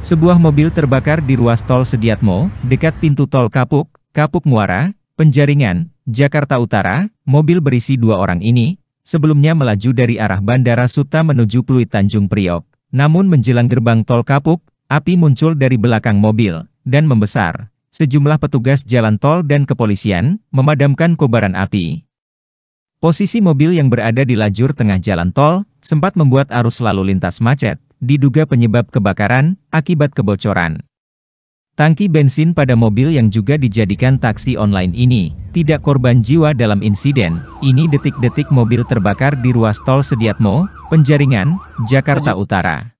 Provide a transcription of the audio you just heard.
Sebuah mobil terbakar di ruas tol Sediatmo, dekat pintu tol Kapuk, Kapuk Muara, Penjaringan, Jakarta Utara, mobil berisi dua orang ini, sebelumnya melaju dari arah Bandara Suta menuju Pluit Tanjung Priok. Namun menjelang gerbang tol Kapuk, api muncul dari belakang mobil, dan membesar. Sejumlah petugas jalan tol dan kepolisian, memadamkan kobaran api. Posisi mobil yang berada di lajur tengah jalan tol, sempat membuat arus lalu lintas macet diduga penyebab kebakaran akibat kebocoran. Tangki bensin pada mobil yang juga dijadikan taksi online ini, tidak korban jiwa dalam insiden. Ini detik-detik mobil terbakar di ruas tol Sediatmo, Penjaringan, Jakarta Utara.